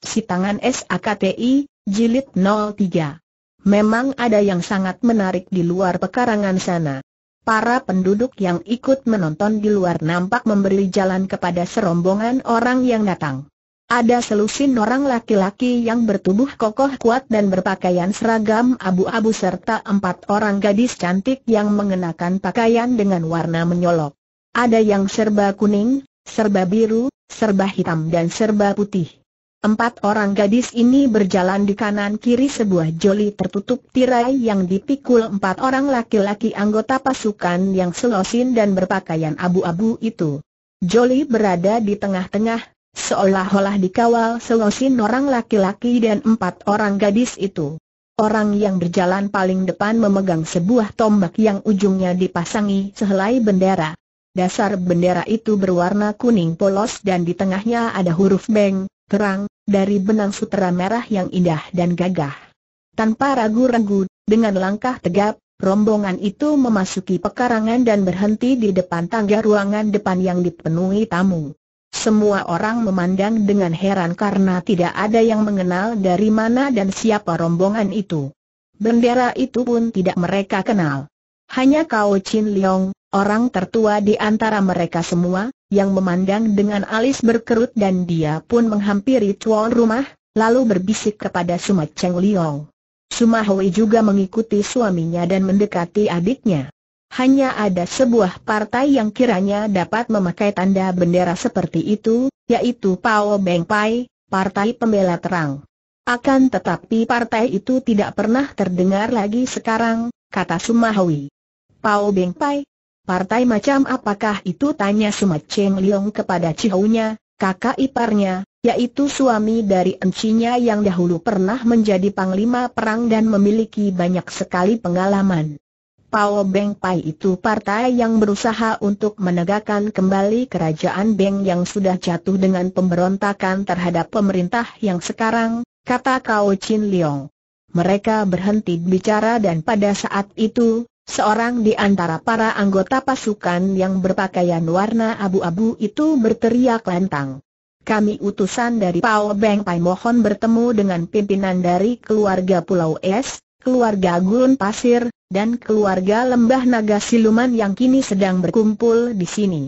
Si tangan SAKTI, Jilid 03. Memang ada yang sangat menarik di luar pekarangan sana. Para penduduk yang ikut menonton di luar nampak memberi jalan kepada serombongan orang yang datang. Ada selusin orang laki-laki yang bertubuh kokoh kuat dan berpakaian seragam abu-abu serta empat orang gadis cantik yang mengenakan pakaian dengan warna menyolok. Ada yang serba kuning, serba biru, serba hitam dan serba putih. Empat orang gadis ini berjalan di kanan-kiri sebuah joli tertutup tirai yang dipikul empat orang laki-laki anggota pasukan yang selosin dan berpakaian abu-abu itu. Joli berada di tengah-tengah, seolah-olah dikawal selosin orang laki-laki dan empat orang gadis itu. Orang yang berjalan paling depan memegang sebuah tombak yang ujungnya dipasangi sehelai bendera. Dasar bendera itu berwarna kuning polos dan di tengahnya ada huruf Beng, terang, dari benang sutera merah yang indah dan gagah. Tanpa ragu-ragu, dengan langkah tegap, rombongan itu memasuki pekarangan dan berhenti di depan tangga ruangan depan yang dipenuhi tamu. Semua orang memandang dengan heran karena tidak ada yang mengenal dari mana dan siapa rombongan itu. Bendera itu pun tidak mereka kenal. Hanya Kao Chin Leong, orang tertua di antara mereka semua, yang memandang dengan alis berkerut dan dia pun menghampiri tuan rumah, lalu berbisik kepada Suma Cheng Liong. Suma Hui juga mengikuti suaminya dan mendekati adiknya. Hanya ada sebuah partai yang kiranya dapat memakai tanda bendera seperti itu, yaitu Pao Beng Pai, Partai Pembela Terang. Akan tetapi partai itu tidak pernah terdengar lagi sekarang, kata Hui. Pao Beng Pai, Partai macam apakah itu tanya Sumat Cheng Leong kepada Cihounya, kakak iparnya, yaitu suami dari encinya yang dahulu pernah menjadi panglima perang dan memiliki banyak sekali pengalaman. Pao Beng Pai itu partai yang berusaha untuk menegakkan kembali kerajaan Beng yang sudah jatuh dengan pemberontakan terhadap pemerintah yang sekarang, kata Kao Chin Leong. Mereka berhenti bicara dan pada saat itu, Seorang di antara para anggota pasukan yang berpakaian warna abu-abu itu berteriak lantang. Kami utusan dari Pao Beng Pai mohon bertemu dengan pimpinan dari keluarga Pulau Es, keluarga Gurun Pasir, dan keluarga Lembah Naga Siluman yang kini sedang berkumpul di sini.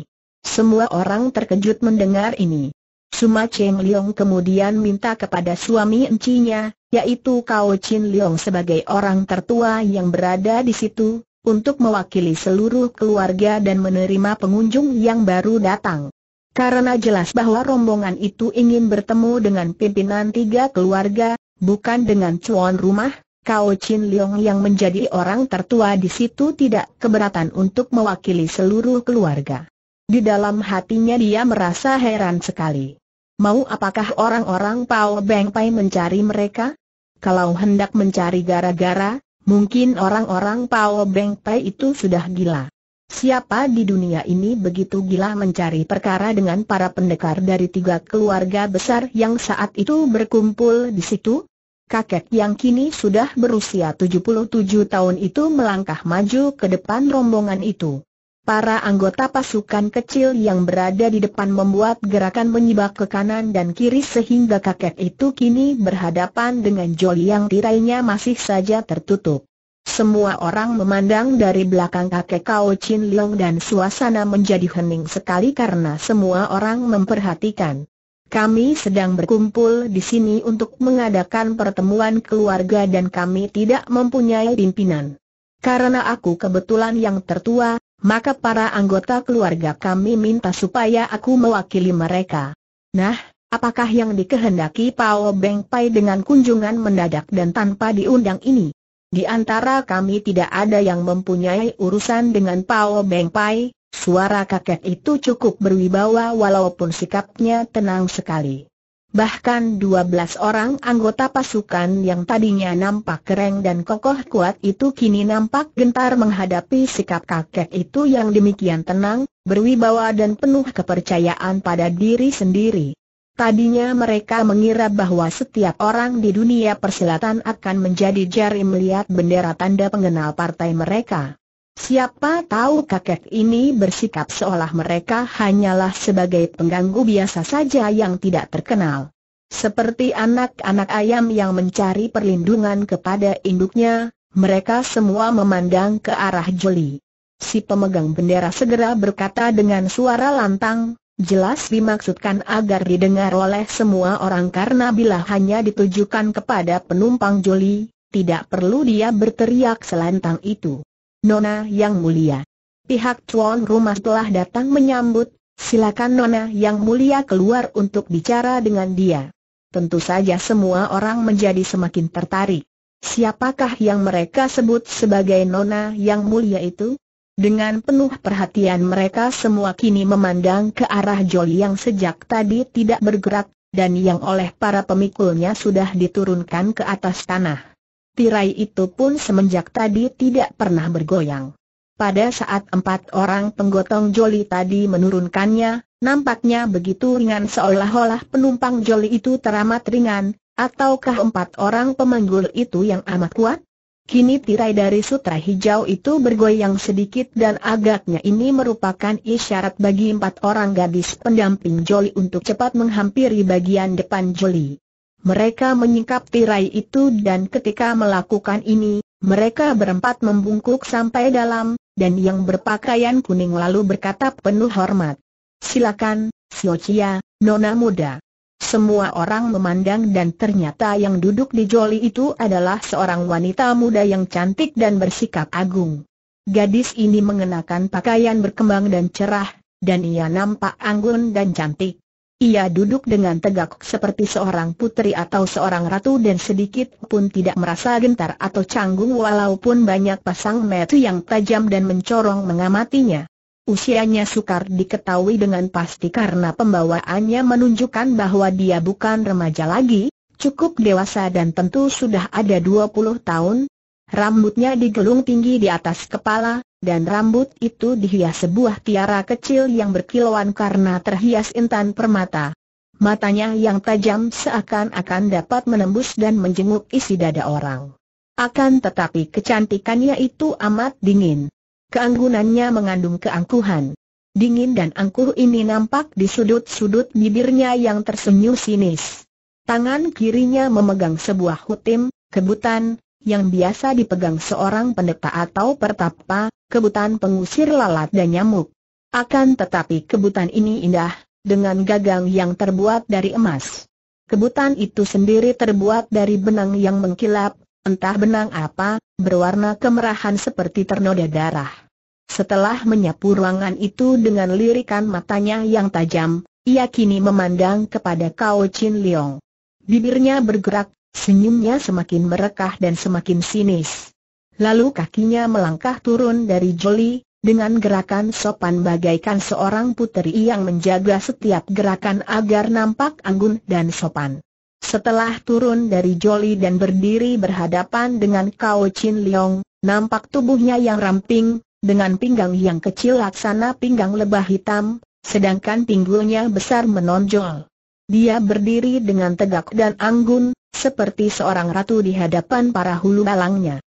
Semua orang terkejut mendengar ini. Suma Cheng Leong kemudian minta kepada suami encinya, yaitu Kao Chin Leong sebagai orang tertua yang berada di situ, untuk mewakili seluruh keluarga dan menerima pengunjung yang baru datang. Karena jelas bahwa rombongan itu ingin bertemu dengan pimpinan tiga keluarga, bukan dengan cuan rumah, Kao Chin Leong yang menjadi orang tertua di situ tidak keberatan untuk mewakili seluruh keluarga. Di dalam hatinya dia merasa heran sekali. Mau apakah orang-orang Pao Beng Pai mencari mereka? Kalau hendak mencari gara-gara, Mungkin orang-orang Pao Beng Pai itu sudah gila. Siapa di dunia ini begitu gila mencari perkara dengan para pendekar dari tiga keluarga besar yang saat itu berkumpul di situ? Kakek yang kini sudah berusia 77 tahun itu melangkah maju ke depan rombongan itu. Para anggota pasukan kecil yang berada di depan membuat gerakan menyibak ke kanan dan kiri sehingga kakek itu kini berhadapan dengan joli yang tirainya masih saja tertutup. Semua orang memandang dari belakang kakek kau, Chin Leong dan suasana menjadi hening sekali karena semua orang memperhatikan. Kami sedang berkumpul di sini untuk mengadakan pertemuan keluarga dan kami tidak mempunyai pimpinan. Karena aku kebetulan yang tertua, maka para anggota keluarga kami minta supaya aku mewakili mereka. Nah, apakah yang dikehendaki Pao Beng Pai dengan kunjungan mendadak dan tanpa diundang ini? Di antara kami tidak ada yang mempunyai urusan dengan Pao Beng Pai, suara kakek itu cukup berwibawa walaupun sikapnya tenang sekali. Bahkan 12 orang anggota pasukan yang tadinya nampak kering dan kokoh kuat itu kini nampak gentar menghadapi sikap kakek itu yang demikian tenang, berwibawa dan penuh kepercayaan pada diri sendiri. Tadinya mereka mengira bahwa setiap orang di dunia persilatan akan menjadi jari melihat bendera tanda pengenal partai mereka. Siapa tahu kakek ini bersikap seolah mereka hanyalah sebagai pengganggu biasa saja yang tidak terkenal. Seperti anak-anak ayam yang mencari perlindungan kepada induknya, mereka semua memandang ke arah Jeli. Si pemegang bendera segera berkata dengan suara lantang, jelas dimaksudkan agar didengar oleh semua orang karena bila hanya ditujukan kepada penumpang Joli, tidak perlu dia berteriak selantang itu. Nona Yang Mulia. Pihak tuan rumah telah datang menyambut, silakan Nona Yang Mulia keluar untuk bicara dengan dia. Tentu saja semua orang menjadi semakin tertarik. Siapakah yang mereka sebut sebagai Nona Yang Mulia itu? Dengan penuh perhatian mereka semua kini memandang ke arah Joli yang sejak tadi tidak bergerak, dan yang oleh para pemikulnya sudah diturunkan ke atas tanah. Tirai itu pun semenjak tadi tidak pernah bergoyang. Pada saat empat orang penggotong joli tadi menurunkannya, nampaknya begitu ringan seolah-olah penumpang joli itu teramat ringan, ataukah empat orang pemanggul itu yang amat kuat? Kini tirai dari sutra hijau itu bergoyang sedikit dan agaknya ini merupakan isyarat bagi empat orang gadis pendamping Joli untuk cepat menghampiri bagian depan Joli. Mereka menyingkap tirai itu dan ketika melakukan ini, mereka berempat membungkuk sampai dalam, dan yang berpakaian kuning lalu berkata penuh hormat. Silakan, Siocia, nona muda. Semua orang memandang dan ternyata yang duduk di joli itu adalah seorang wanita muda yang cantik dan bersikap agung. Gadis ini mengenakan pakaian berkembang dan cerah, dan ia nampak anggun dan cantik. Ia duduk dengan tegak seperti seorang putri atau seorang ratu dan sedikit pun tidak merasa gentar atau canggung walaupun banyak pasang mata yang tajam dan mencorong mengamatinya. Usianya sukar diketahui dengan pasti karena pembawaannya menunjukkan bahwa dia bukan remaja lagi, cukup dewasa dan tentu sudah ada 20 tahun. Rambutnya digelung tinggi di atas kepala, dan rambut itu dihias sebuah tiara kecil yang berkilauan karena terhias intan permata. Matanya yang tajam seakan-akan dapat menembus dan menjenguk isi dada orang. Akan tetapi kecantikannya itu amat dingin. Keanggunannya mengandung keangkuhan. Dingin dan angkuh ini nampak di sudut-sudut bibirnya yang tersenyum sinis. Tangan kirinya memegang sebuah hutim, kebutan, yang biasa dipegang seorang pendeta atau pertapa, kebutan pengusir lalat dan nyamuk. Akan tetapi kebutan ini indah, dengan gagang yang terbuat dari emas. Kebutan itu sendiri terbuat dari benang yang mengkilap, entah benang apa, berwarna kemerahan seperti ternoda darah. Setelah menyapu ruangan itu dengan lirikan matanya yang tajam, ia kini memandang kepada Kao Chin Leong. Bibirnya bergerak, senyumnya semakin merekah dan semakin sinis. Lalu kakinya melangkah turun dari joli, dengan gerakan sopan bagaikan seorang puteri yang menjaga setiap gerakan agar nampak anggun dan sopan. Setelah turun dari joli dan berdiri berhadapan dengan Kao Chin Leong, nampak tubuhnya yang ramping, dengan pinggang yang kecil laksana pinggang lebah hitam, sedangkan pinggulnya besar menonjol. Dia berdiri dengan tegak dan anggun, seperti seorang ratu di hadapan para hulu balangnya.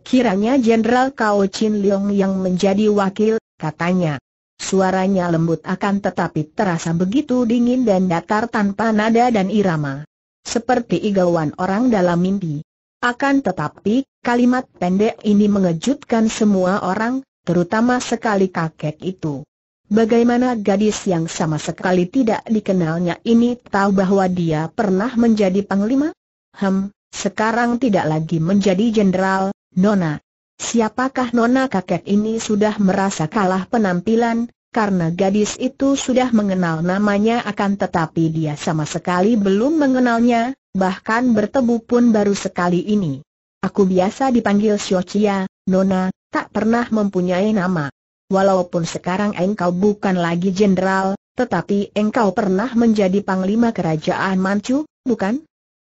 Kiranya Jenderal Kao Chin Leong yang menjadi wakil, katanya. Suaranya lembut akan tetapi terasa begitu dingin dan datar tanpa nada dan irama. Seperti igauan orang dalam mimpi. Akan tetapi, kalimat pendek ini mengejutkan semua orang, terutama sekali kakek itu. Bagaimana gadis yang sama sekali tidak dikenalnya ini tahu bahwa dia pernah menjadi panglima? Hem, sekarang tidak lagi menjadi jenderal, Nona. Siapakah Nona kakek ini sudah merasa kalah penampilan, karena gadis itu sudah mengenal namanya akan tetapi dia sama sekali belum mengenalnya, bahkan bertemu pun baru sekali ini. Aku biasa dipanggil Siocia, Nona, tak pernah mempunyai nama. Walaupun sekarang engkau bukan lagi jenderal, tetapi engkau pernah menjadi panglima kerajaan Manchu, bukan?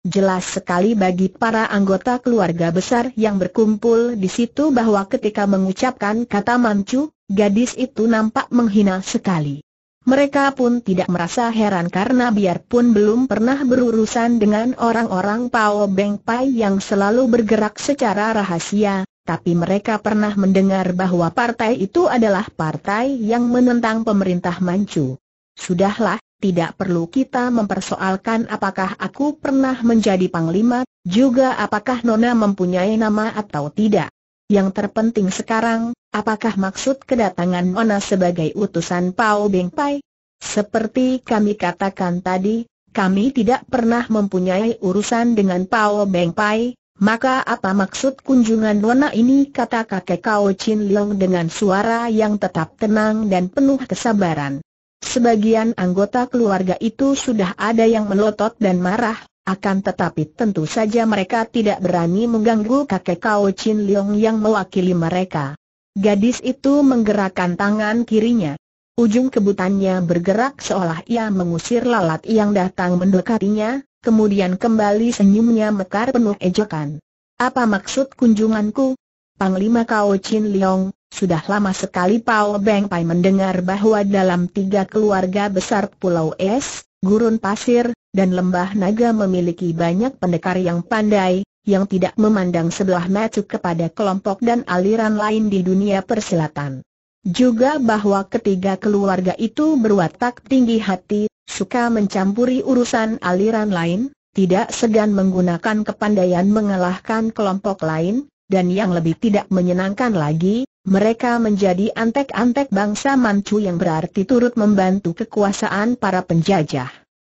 Jelas sekali bagi para anggota keluarga besar yang berkumpul di situ bahwa ketika mengucapkan kata Mancu, gadis itu nampak menghina sekali. Mereka pun tidak merasa heran karena biarpun belum pernah berurusan dengan orang-orang Pao Beng Pai yang selalu bergerak secara rahasia, tapi mereka pernah mendengar bahwa partai itu adalah partai yang menentang pemerintah Manchu. Sudahlah, tidak perlu kita mempersoalkan apakah aku pernah menjadi panglima, juga apakah Nona mempunyai nama atau tidak. Yang terpenting sekarang, apakah maksud kedatangan Nona sebagai utusan Pao Beng Pai? Seperti kami katakan tadi, kami tidak pernah mempunyai urusan dengan Pao Beng Pai, maka apa maksud kunjungan Nona ini kata kakek Kao Chin Long dengan suara yang tetap tenang dan penuh kesabaran sebagian anggota keluarga itu sudah ada yang melotot dan marah, akan tetapi tentu saja mereka tidak berani mengganggu kakek Kao Chin Leong yang mewakili mereka. Gadis itu menggerakkan tangan kirinya. Ujung kebutannya bergerak seolah ia mengusir lalat yang datang mendekatinya, kemudian kembali senyumnya mekar penuh ejekan. Apa maksud kunjunganku? Panglima Kau Chin Leong, sudah lama sekali Pao Beng Pai mendengar bahwa dalam tiga keluarga besar Pulau Es, Gurun Pasir, dan Lembah Naga memiliki banyak pendekar yang pandai, yang tidak memandang sebelah mata kepada kelompok dan aliran lain di dunia persilatan. Juga bahwa ketiga keluarga itu berwatak tinggi hati, suka mencampuri urusan aliran lain, tidak segan menggunakan kepandaian mengalahkan kelompok lain, dan yang lebih tidak menyenangkan lagi, mereka menjadi antek-antek bangsa Manchu yang berarti turut membantu kekuasaan para penjajah.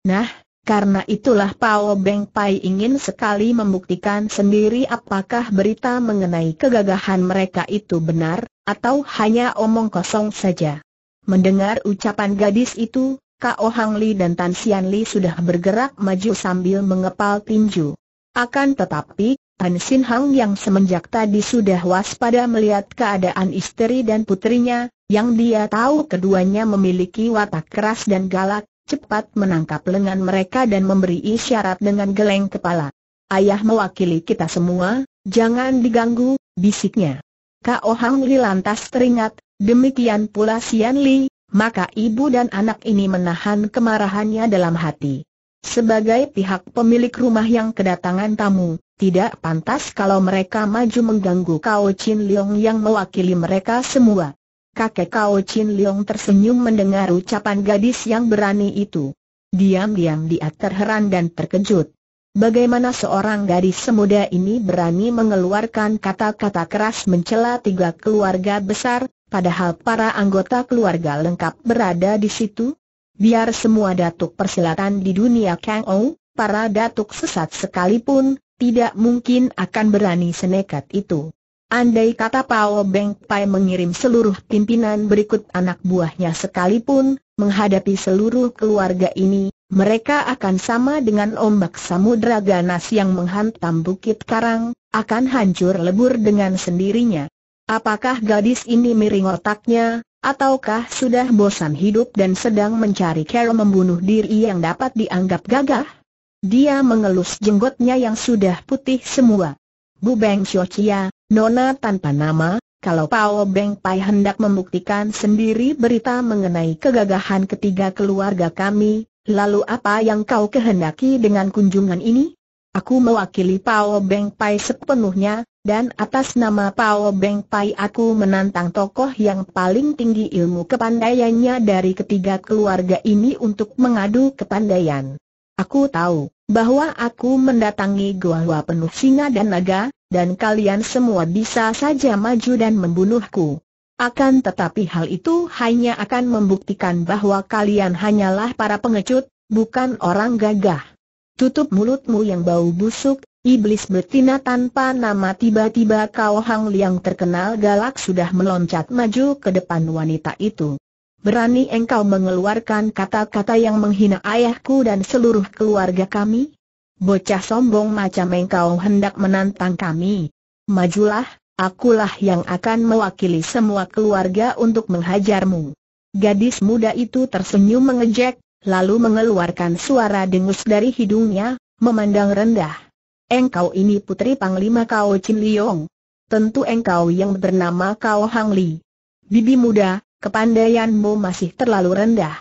Nah, karena itulah Pao Beng Pai ingin sekali membuktikan sendiri apakah berita mengenai kegagahan mereka itu benar, atau hanya omong kosong saja. Mendengar ucapan gadis itu, Kao Hang Li dan Tan Xian Li sudah bergerak maju sambil mengepal tinju. Akan tetapi, An Sin Hang yang semenjak tadi sudah waspada melihat keadaan istri dan putrinya, yang dia tahu keduanya memiliki watak keras dan galak, cepat menangkap lengan mereka dan memberi isyarat dengan geleng kepala. Ayah mewakili kita semua, jangan diganggu, bisiknya. Kao Hang Li lantas teringat, demikian pula Sian Li, maka ibu dan anak ini menahan kemarahannya dalam hati. Sebagai pihak pemilik rumah yang kedatangan tamu, tidak pantas kalau mereka maju mengganggu Kao Chin Leong yang mewakili mereka semua. Kakek Kao Chin Leong tersenyum mendengar ucapan gadis yang berani itu. Diam-diam dia terheran dan terkejut. Bagaimana seorang gadis semuda ini berani mengeluarkan kata-kata keras mencela tiga keluarga besar, padahal para anggota keluarga lengkap berada di situ? Biar semua datuk persilatan di dunia Kang Ou, para datuk sesat sekalipun, tidak mungkin akan berani senekat itu. Andai kata Pao Beng Pai mengirim seluruh pimpinan berikut anak buahnya sekalipun, menghadapi seluruh keluarga ini, mereka akan sama dengan ombak samudra ganas yang menghantam bukit karang, akan hancur lebur dengan sendirinya. Apakah gadis ini miring otaknya, Ataukah sudah bosan hidup dan sedang mencari cara membunuh diri yang dapat dianggap gagah? Dia mengelus jenggotnya yang sudah putih semua. Bu Beng Xiaochia, nona tanpa nama, kalau Pao Beng Pai hendak membuktikan sendiri berita mengenai kegagahan ketiga keluarga kami, lalu apa yang kau kehendaki dengan kunjungan ini? Aku mewakili Pao Beng Pai sepenuhnya, dan atas nama Pao Beng Pai aku menantang tokoh yang paling tinggi ilmu kepandaiannya dari ketiga keluarga ini untuk mengadu kepandaian. Aku tahu bahwa aku mendatangi gua gua penuh singa dan naga, dan kalian semua bisa saja maju dan membunuhku. Akan tetapi hal itu hanya akan membuktikan bahwa kalian hanyalah para pengecut, bukan orang gagah. Tutup mulutmu yang bau busuk, iblis betina tanpa nama tiba-tiba Kau Hang Liang terkenal galak sudah meloncat maju ke depan wanita itu berani engkau mengeluarkan kata-kata yang menghina ayahku dan seluruh keluarga kami? Bocah sombong macam engkau hendak menantang kami. Majulah, akulah yang akan mewakili semua keluarga untuk menghajarmu. Gadis muda itu tersenyum mengejek, lalu mengeluarkan suara dengus dari hidungnya, memandang rendah. Engkau ini putri Panglima Kao Chin Liong. Tentu engkau yang bernama Kao Hang Li. Bibi muda, Kepandaianmu masih terlalu rendah.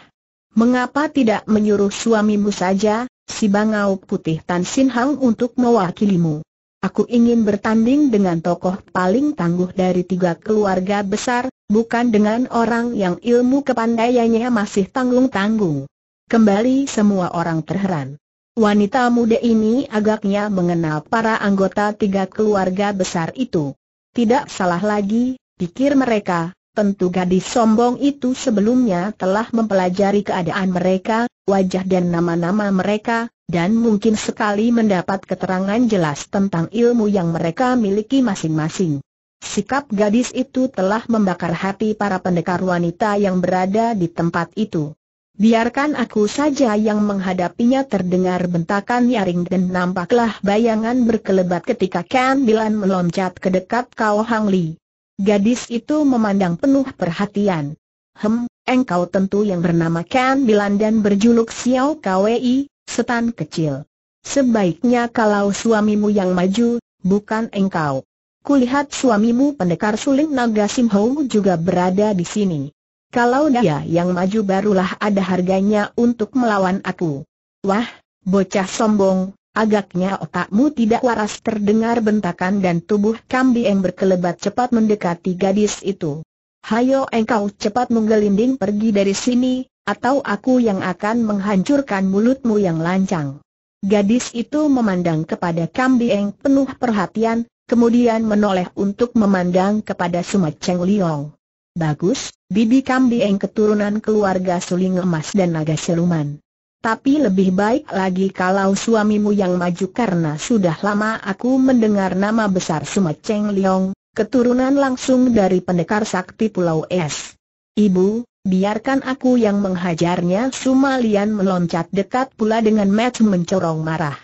Mengapa tidak menyuruh suamimu saja, si bangau putih Tan Sin Hang untuk mewakilimu? Aku ingin bertanding dengan tokoh paling tangguh dari tiga keluarga besar, bukan dengan orang yang ilmu kepandaiannya masih tanggung-tanggung. Kembali semua orang terheran. Wanita muda ini agaknya mengenal para anggota tiga keluarga besar itu. Tidak salah lagi, pikir mereka, Tentu gadis sombong itu sebelumnya telah mempelajari keadaan mereka, wajah dan nama-nama mereka, dan mungkin sekali mendapat keterangan jelas tentang ilmu yang mereka miliki masing-masing. Sikap gadis itu telah membakar hati para pendekar wanita yang berada di tempat itu. Biarkan aku saja yang menghadapinya terdengar bentakan nyaring dan nampaklah bayangan berkelebat ketika Ken Bilan meloncat ke dekat Kao Hang Li. Gadis itu memandang penuh perhatian. Hem, engkau tentu yang bernama Ken Bilan dan berjuluk Xiao Kwei, setan kecil. Sebaiknya kalau suamimu yang maju, bukan engkau. Kulihat suamimu pendekar suling naga Simhou juga berada di sini. Kalau dia yang maju barulah ada harganya untuk melawan aku. Wah, bocah sombong, Agaknya otakmu tidak waras terdengar bentakan dan tubuh yang berkelebat cepat mendekati gadis itu. Hayo engkau cepat menggelinding pergi dari sini, atau aku yang akan menghancurkan mulutmu yang lancang. Gadis itu memandang kepada yang penuh perhatian, kemudian menoleh untuk memandang kepada Cheng Liong. Bagus, Bibi yang keturunan keluarga suling emas dan naga seluman. Tapi lebih baik lagi kalau suamimu yang maju karena sudah lama aku mendengar nama besar Sumaceng Leong, keturunan langsung dari pendekar sakti Pulau Es. Ibu, biarkan aku yang menghajarnya Sumalian meloncat dekat pula dengan match mencorong marah.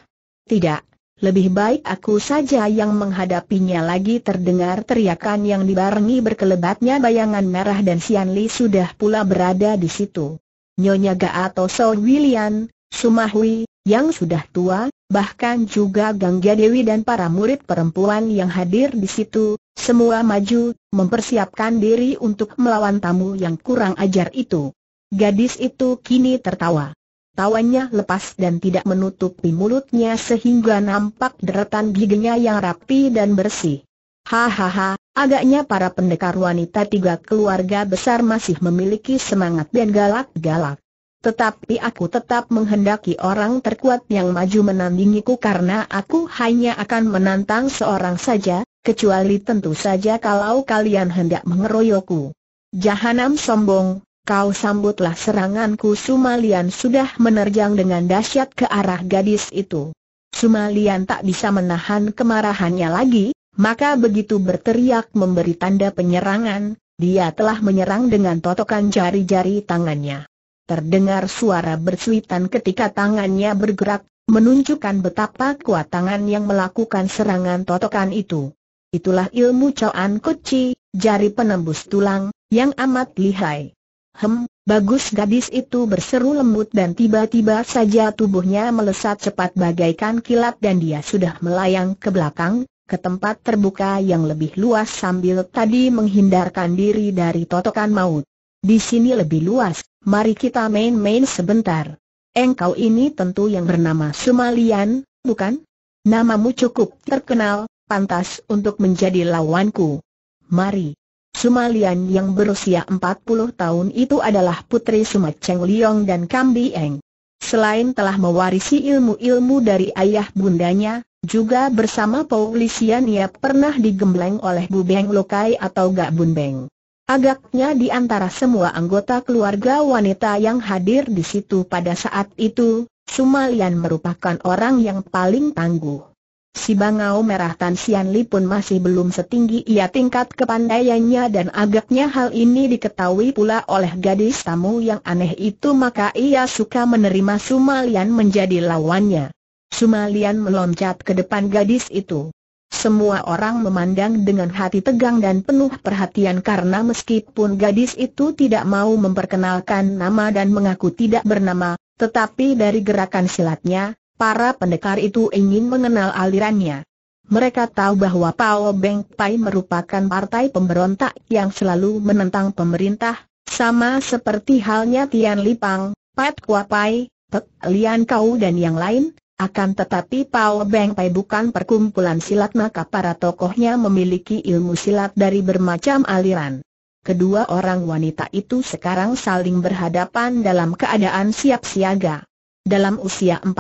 Tidak, lebih baik aku saja yang menghadapinya lagi terdengar teriakan yang dibarengi berkelebatnya bayangan merah dan Sian Li sudah pula berada di situ. Nyonya atau So William, Sumahui, yang sudah tua, bahkan juga Gangga Dewi dan para murid perempuan yang hadir di situ, semua maju, mempersiapkan diri untuk melawan tamu yang kurang ajar itu. Gadis itu kini tertawa. Tawanya lepas dan tidak menutupi mulutnya sehingga nampak deretan giginya yang rapi dan bersih. Hahaha, agaknya para pendekar wanita tiga keluarga besar masih memiliki semangat dan galak-galak. Tetapi aku tetap menghendaki orang terkuat yang maju menandingiku karena aku hanya akan menantang seorang saja, kecuali tentu saja kalau kalian hendak mengeroyokku. Jahanam sombong, kau sambutlah seranganku Sumalian sudah menerjang dengan dahsyat ke arah gadis itu. Sumalian tak bisa menahan kemarahannya lagi, maka begitu berteriak memberi tanda penyerangan, dia telah menyerang dengan totokan jari-jari tangannya. Terdengar suara bersuitan ketika tangannya bergerak, menunjukkan betapa kuat tangan yang melakukan serangan totokan itu. Itulah ilmu Coan Kuci, jari penembus tulang, yang amat lihai. Hem, bagus gadis itu berseru lembut dan tiba-tiba saja tubuhnya melesat cepat bagaikan kilat dan dia sudah melayang ke belakang, ke tempat terbuka yang lebih luas sambil tadi menghindarkan diri dari totokan maut. Di sini lebih luas, mari kita main-main sebentar. Engkau ini tentu yang bernama Sumalian, bukan? Namamu cukup terkenal, pantas untuk menjadi lawanku. Mari. Sumalian yang berusia 40 tahun itu adalah putri Cheng Liong dan Eng. Selain telah mewarisi ilmu-ilmu dari ayah bundanya, juga bersama Paulisian ia pernah digembleng oleh Bu Beng Lokai atau Gak Bun Beng. Agaknya di antara semua anggota keluarga wanita yang hadir di situ pada saat itu, Sumalian merupakan orang yang paling tangguh. Si Bangau Merah Tan Sian Li pun masih belum setinggi ia tingkat kepandaiannya dan agaknya hal ini diketahui pula oleh gadis tamu yang aneh itu maka ia suka menerima Sumalian menjadi lawannya. Sumalian meloncat ke depan gadis itu. Semua orang memandang dengan hati tegang dan penuh perhatian karena meskipun gadis itu tidak mau memperkenalkan nama dan mengaku tidak bernama, tetapi dari gerakan silatnya, para pendekar itu ingin mengenal alirannya. Mereka tahu bahwa Pao Beng Pai merupakan partai pemberontak yang selalu menentang pemerintah, sama seperti halnya Tian Lipang, Pat Kua Pai, Pek Lian Kau dan yang lain, akan tetapi Pao Beng Pai bukan perkumpulan silat maka para tokohnya memiliki ilmu silat dari bermacam aliran. Kedua orang wanita itu sekarang saling berhadapan dalam keadaan siap siaga. Dalam usia 40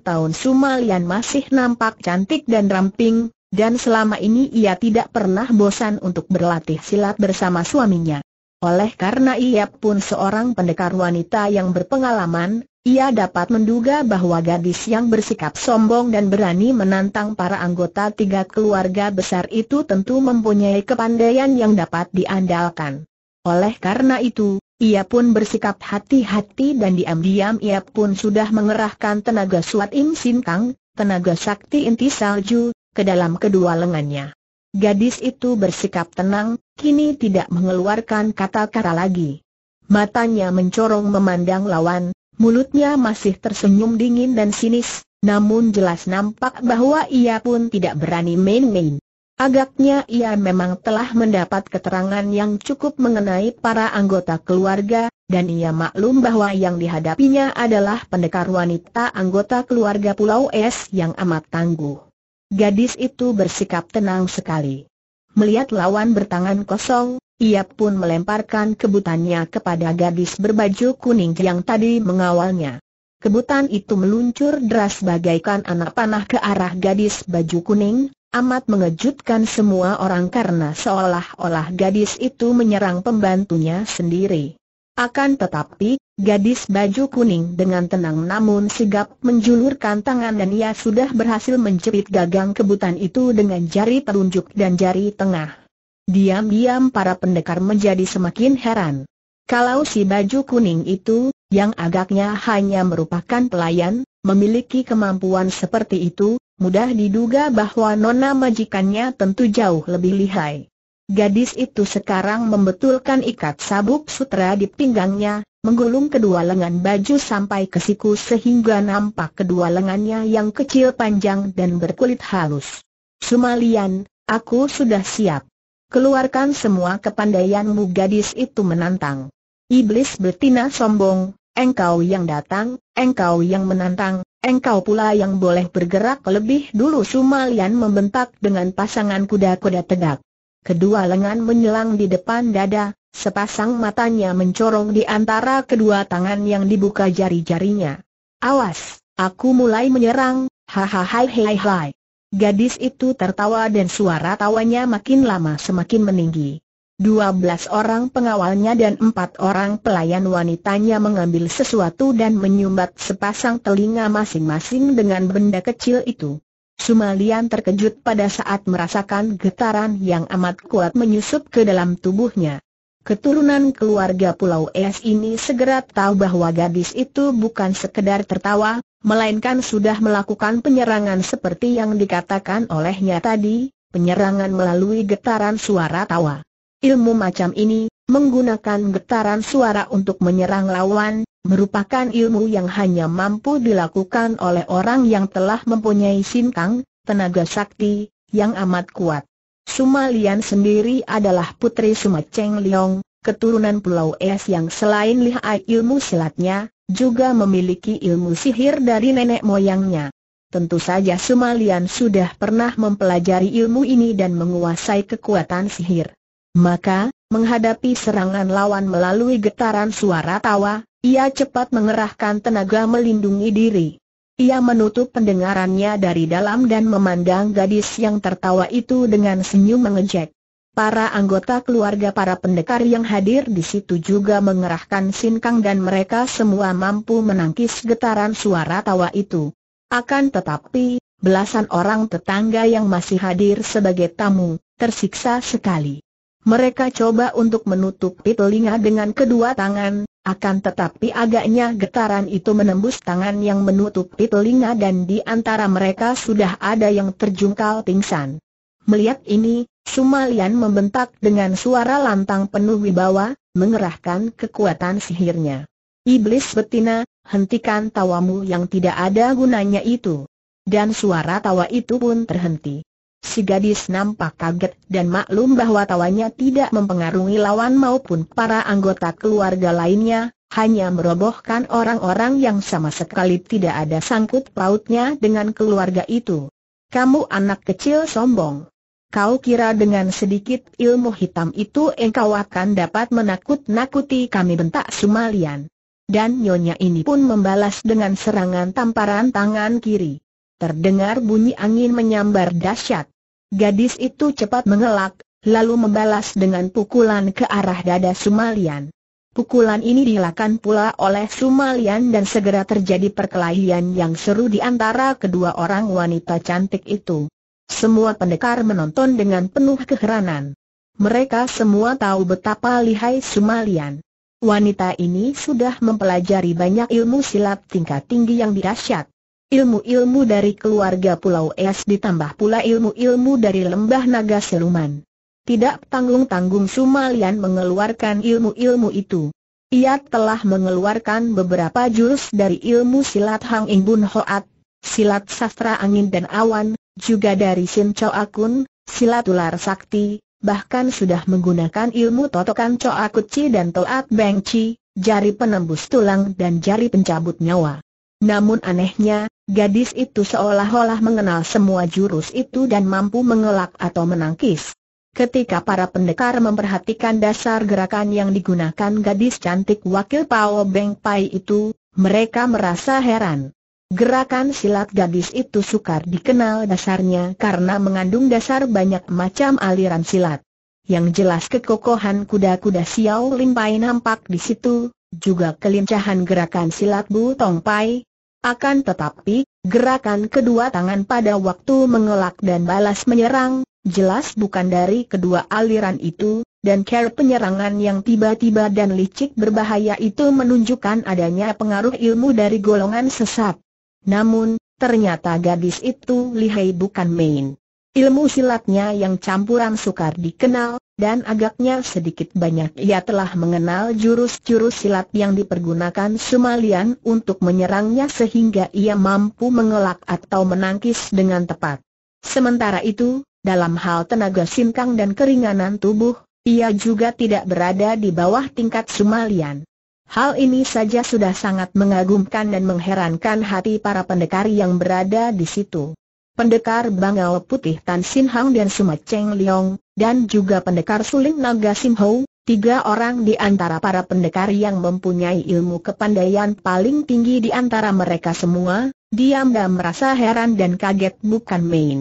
tahun Sumalian masih nampak cantik dan ramping, dan selama ini ia tidak pernah bosan untuk berlatih silat bersama suaminya. Oleh karena ia pun seorang pendekar wanita yang berpengalaman, ia dapat menduga bahwa gadis yang bersikap sombong dan berani menantang para anggota tiga keluarga besar itu tentu mempunyai kepandaian yang dapat diandalkan. Oleh karena itu, ia pun bersikap hati-hati dan diam-diam ia pun sudah mengerahkan tenaga suat Im Sin tenaga sakti inti salju, ke dalam kedua lengannya. Gadis itu bersikap tenang, kini tidak mengeluarkan kata-kata lagi. Matanya mencorong memandang lawan, Mulutnya masih tersenyum dingin dan sinis, namun jelas nampak bahwa ia pun tidak berani main-main. Agaknya ia memang telah mendapat keterangan yang cukup mengenai para anggota keluarga, dan ia maklum bahwa yang dihadapinya adalah pendekar wanita anggota keluarga Pulau Es yang amat tangguh. Gadis itu bersikap tenang sekali. Melihat lawan bertangan kosong, ia pun melemparkan kebutannya kepada gadis berbaju kuning yang tadi mengawalnya. Kebutan itu meluncur deras bagaikan anak panah ke arah gadis baju kuning, amat mengejutkan semua orang karena seolah-olah gadis itu menyerang pembantunya sendiri. Akan tetapi, gadis baju kuning dengan tenang namun sigap menjulurkan tangan dan ia sudah berhasil menjepit gagang kebutan itu dengan jari telunjuk dan jari tengah. Diam-diam para pendekar menjadi semakin heran. Kalau si baju kuning itu, yang agaknya hanya merupakan pelayan, memiliki kemampuan seperti itu, mudah diduga bahwa nona majikannya tentu jauh lebih lihai. Gadis itu sekarang membetulkan ikat sabuk sutra di pinggangnya, menggulung kedua lengan baju sampai ke siku sehingga nampak kedua lengannya yang kecil panjang dan berkulit halus. Sumalian, aku sudah siap. Keluarkan semua kepandaianmu gadis itu menantang. Iblis betina sombong, engkau yang datang, engkau yang menantang, engkau pula yang boleh bergerak lebih dulu Sumalian membentak dengan pasangan kuda-kuda tegak kedua lengan menyelang di depan dada, sepasang matanya mencorong di antara kedua tangan yang dibuka jari-jarinya. Awas, aku mulai menyerang, hahaha hai hai. Gadis itu tertawa dan suara tawanya makin lama semakin meninggi. Dua belas orang pengawalnya dan empat orang pelayan wanitanya mengambil sesuatu dan menyumbat sepasang telinga masing-masing dengan benda kecil itu. Sumalian terkejut pada saat merasakan getaran yang amat kuat menyusup ke dalam tubuhnya. Keturunan keluarga Pulau Es ini segera tahu bahwa gadis itu bukan sekedar tertawa, melainkan sudah melakukan penyerangan seperti yang dikatakan olehnya tadi, penyerangan melalui getaran suara tawa. Ilmu macam ini, menggunakan getaran suara untuk menyerang lawan, merupakan ilmu yang hanya mampu dilakukan oleh orang yang telah mempunyai sinkang, tenaga sakti, yang amat kuat. Suma Lian sendiri adalah putri Suma Cheng Liong, keturunan Pulau Es yang selain lihai ilmu silatnya, juga memiliki ilmu sihir dari nenek moyangnya. Tentu saja Sumalian sudah pernah mempelajari ilmu ini dan menguasai kekuatan sihir. Maka, menghadapi serangan lawan melalui getaran suara tawa, ia cepat mengerahkan tenaga melindungi diri. Ia menutup pendengarannya dari dalam dan memandang gadis yang tertawa itu dengan senyum mengejek. Para anggota keluarga para pendekar yang hadir di situ juga mengerahkan sinkang dan mereka semua mampu menangkis getaran suara tawa itu. Akan tetapi, belasan orang tetangga yang masih hadir sebagai tamu, tersiksa sekali. Mereka coba untuk menutup telinga dengan kedua tangan, akan tetapi agaknya getaran itu menembus tangan yang menutup telinga dan di antara mereka sudah ada yang terjungkal pingsan. Melihat ini, Sumalian membentak dengan suara lantang penuh wibawa, mengerahkan kekuatan sihirnya. Iblis betina, hentikan tawamu yang tidak ada gunanya itu. Dan suara tawa itu pun terhenti. Si gadis nampak kaget dan maklum bahwa tawanya tidak mempengaruhi lawan maupun para anggota keluarga lainnya, hanya merobohkan orang-orang yang sama sekali tidak ada sangkut pautnya dengan keluarga itu. Kamu anak kecil sombong. Kau kira dengan sedikit ilmu hitam itu engkau akan dapat menakut-nakuti kami bentak Sumalian. Dan nyonya ini pun membalas dengan serangan tamparan tangan kiri. Terdengar bunyi angin menyambar dahsyat. Gadis itu cepat mengelak, lalu membalas dengan pukulan ke arah dada Sumalian. Pukulan ini dilakukan pula oleh Sumalian dan segera terjadi perkelahian yang seru di antara kedua orang wanita cantik itu. Semua pendekar menonton dengan penuh keheranan. Mereka semua tahu betapa lihai Sumalian. Wanita ini sudah mempelajari banyak ilmu silat tingkat tinggi yang dirasyat. Ilmu-ilmu dari keluarga Pulau Es ditambah pula ilmu-ilmu dari lembah naga seluman. Tidak tanggung-tanggung Sumalian mengeluarkan ilmu-ilmu itu. Ia telah mengeluarkan beberapa jurus dari ilmu silat Hang Bun Hoat, silat sastra angin dan awan, juga dari Sin Cho Akun, silat ular sakti, bahkan sudah menggunakan ilmu totokan Cho Chi dan Toat Bengci, jari penembus tulang dan jari pencabut nyawa. Namun anehnya, Gadis itu seolah-olah mengenal semua jurus itu dan mampu mengelak atau menangkis. Ketika para pendekar memperhatikan dasar gerakan yang digunakan gadis cantik wakil Pao Beng Pai itu, mereka merasa heran. Gerakan silat gadis itu sukar dikenal dasarnya karena mengandung dasar banyak macam aliran silat. Yang jelas kekokohan kuda-kuda Xiao pai nampak di situ, juga kelincahan gerakan silat Bu Tong Pai, akan tetapi, gerakan kedua tangan pada waktu mengelak dan balas menyerang, jelas bukan dari kedua aliran itu, dan cara penyerangan yang tiba-tiba dan licik berbahaya itu menunjukkan adanya pengaruh ilmu dari golongan sesat. Namun, ternyata gadis itu lihai bukan main. Ilmu silatnya yang campuran sukar dikenal, dan agaknya sedikit banyak ia telah mengenal jurus-jurus silat yang dipergunakan Sumalian untuk menyerangnya sehingga ia mampu mengelak atau menangkis dengan tepat. Sementara itu, dalam hal tenaga sinkang dan keringanan tubuh, ia juga tidak berada di bawah tingkat Sumalian. Hal ini saja sudah sangat mengagumkan dan mengherankan hati para pendekar yang berada di situ pendekar Bangau Putih Tan Sin Hang dan Suma Cheng Leong, dan juga pendekar Suling Naga Sim Ho, tiga orang di antara para pendekar yang mempunyai ilmu kepandaian paling tinggi di antara mereka semua, diam dan merasa heran dan kaget bukan main.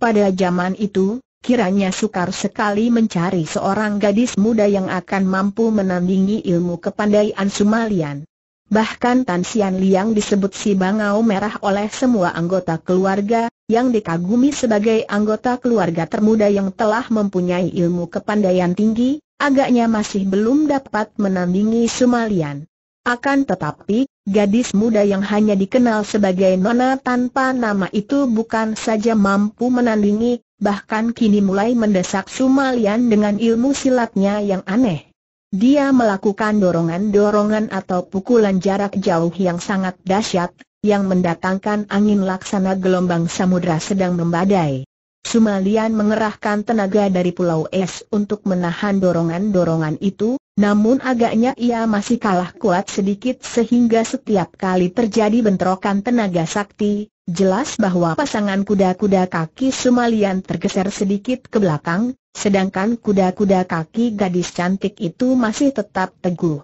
Pada zaman itu, kiranya sukar sekali mencari seorang gadis muda yang akan mampu menandingi ilmu kepandaian Sumalian. Bahkan Tan Xian Liang disebut si bangau merah oleh semua anggota keluarga, yang dikagumi sebagai anggota keluarga termuda yang telah mempunyai ilmu kepandaian tinggi, agaknya masih belum dapat menandingi Sumalian. Akan tetapi, gadis muda yang hanya dikenal sebagai Nona tanpa nama itu bukan saja mampu menandingi, bahkan kini mulai mendesak Sumalian dengan ilmu silatnya yang aneh. Dia melakukan dorongan-dorongan atau pukulan jarak jauh yang sangat dahsyat, yang mendatangkan angin laksana gelombang samudra sedang membadai. Sumalian mengerahkan tenaga dari Pulau Es untuk menahan dorongan-dorongan itu, namun agaknya ia masih kalah kuat sedikit sehingga setiap kali terjadi bentrokan tenaga sakti, jelas bahwa pasangan kuda-kuda kaki Sumalian tergeser sedikit ke belakang, Sedangkan kuda-kuda kaki gadis cantik itu masih tetap teguh.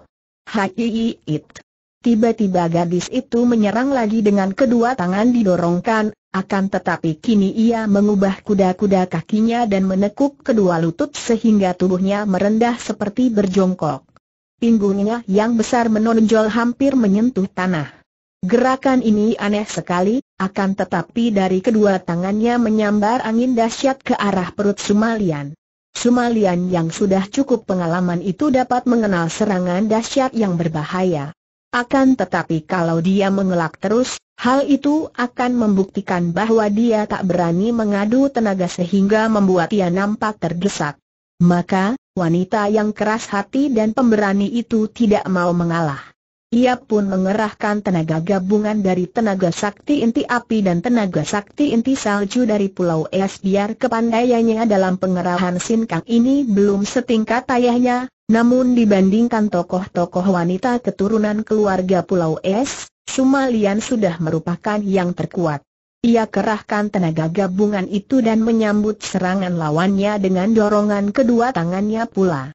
Hai Tiba-tiba gadis itu menyerang lagi dengan kedua tangan didorongkan, akan tetapi kini ia mengubah kuda-kuda kakinya dan menekuk kedua lutut sehingga tubuhnya merendah seperti berjongkok. Pinggulnya yang besar menonjol hampir menyentuh tanah. Gerakan ini aneh sekali, akan tetapi dari kedua tangannya menyambar angin dahsyat ke arah perut Sumalian. Sumalian yang sudah cukup pengalaman itu dapat mengenal serangan dahsyat yang berbahaya. Akan tetapi kalau dia mengelak terus, hal itu akan membuktikan bahwa dia tak berani mengadu tenaga sehingga membuat ia nampak terdesak. Maka, wanita yang keras hati dan pemberani itu tidak mau mengalah. Ia pun mengerahkan tenaga gabungan dari tenaga sakti inti api dan tenaga sakti inti salju dari Pulau Es biar kepandaiannya dalam pengerahan sinkang ini belum setingkat ayahnya, namun dibandingkan tokoh-tokoh wanita keturunan keluarga Pulau Es, Sumalian sudah merupakan yang terkuat. Ia kerahkan tenaga gabungan itu dan menyambut serangan lawannya dengan dorongan kedua tangannya pula.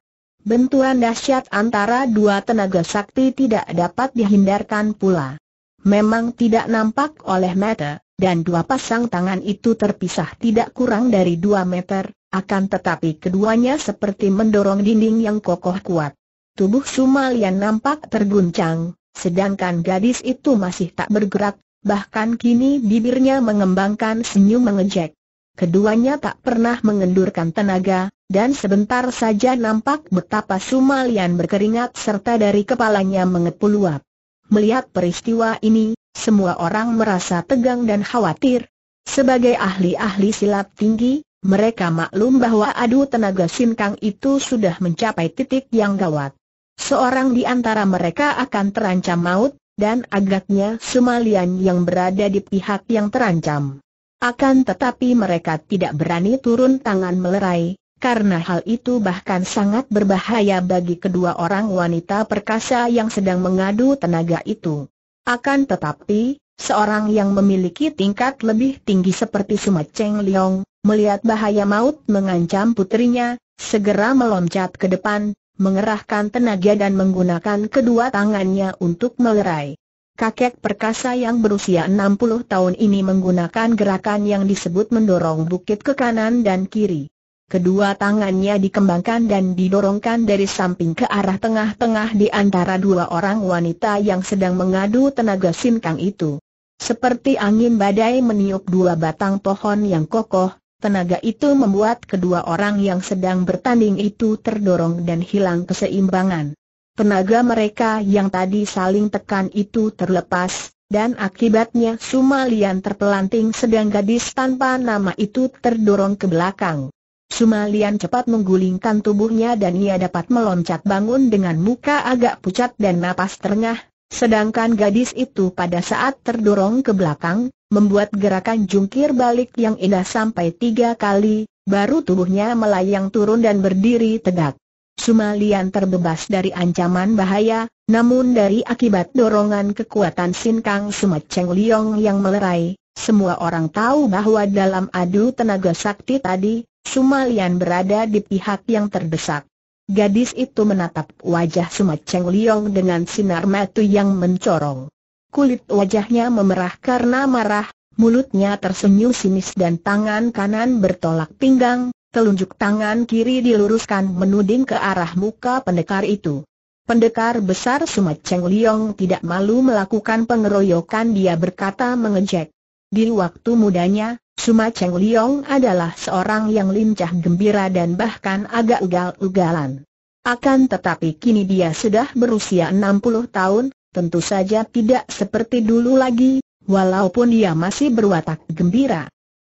Benturan dahsyat antara dua tenaga sakti tidak dapat dihindarkan pula. Memang tidak nampak oleh mata, dan dua pasang tangan itu terpisah tidak kurang dari dua meter, akan tetapi keduanya seperti mendorong dinding yang kokoh kuat. Tubuh Sumalian nampak terguncang, sedangkan gadis itu masih tak bergerak, bahkan kini bibirnya mengembangkan senyum mengejek. Keduanya tak pernah mengendurkan tenaga, dan sebentar saja nampak betapa Sumalian berkeringat serta dari kepalanya mengepul uap. Melihat peristiwa ini, semua orang merasa tegang dan khawatir. Sebagai ahli-ahli silat tinggi, mereka maklum bahwa adu tenaga Sinkang itu sudah mencapai titik yang gawat. Seorang di antara mereka akan terancam maut, dan agaknya Sumalian yang berada di pihak yang terancam. Akan tetapi mereka tidak berani turun tangan melerai, karena hal itu bahkan sangat berbahaya bagi kedua orang wanita perkasa yang sedang mengadu tenaga itu. Akan tetapi, seorang yang memiliki tingkat lebih tinggi seperti Cheng Leong, melihat bahaya maut mengancam putrinya, segera meloncat ke depan, mengerahkan tenaga dan menggunakan kedua tangannya untuk melerai kakek perkasa yang berusia 60 tahun ini menggunakan gerakan yang disebut mendorong bukit ke kanan dan kiri. Kedua tangannya dikembangkan dan didorongkan dari samping ke arah tengah-tengah di antara dua orang wanita yang sedang mengadu tenaga sinkang itu. Seperti angin badai meniup dua batang pohon yang kokoh, tenaga itu membuat kedua orang yang sedang bertanding itu terdorong dan hilang keseimbangan. Tenaga mereka yang tadi saling tekan itu terlepas, dan akibatnya Sumalian terpelanting sedang gadis tanpa nama itu terdorong ke belakang. Sumalian cepat menggulingkan tubuhnya dan ia dapat meloncat bangun dengan muka agak pucat dan napas terengah, sedangkan gadis itu pada saat terdorong ke belakang, membuat gerakan jungkir balik yang indah sampai tiga kali, baru tubuhnya melayang turun dan berdiri tegak. Sumalian terbebas dari ancaman bahaya, namun dari akibat dorongan kekuatan Sin Kang Sumaceng Liong yang melerai, semua orang tahu bahwa dalam adu tenaga sakti tadi, Sumalian berada di pihak yang terdesak. Gadis itu menatap wajah Sumaceng Liong dengan sinar mata yang mencorong. Kulit wajahnya memerah karena marah, mulutnya tersenyum sinis dan tangan kanan bertolak pinggang, telunjuk tangan kiri diluruskan menuding ke arah muka pendekar itu. Pendekar besar Sumat Cheng Liong tidak malu melakukan pengeroyokan dia berkata mengejek. Di waktu mudanya, Sumat Cheng Liong adalah seorang yang lincah gembira dan bahkan agak ugal-ugalan. Akan tetapi kini dia sudah berusia 60 tahun, tentu saja tidak seperti dulu lagi, walaupun dia masih berwatak gembira.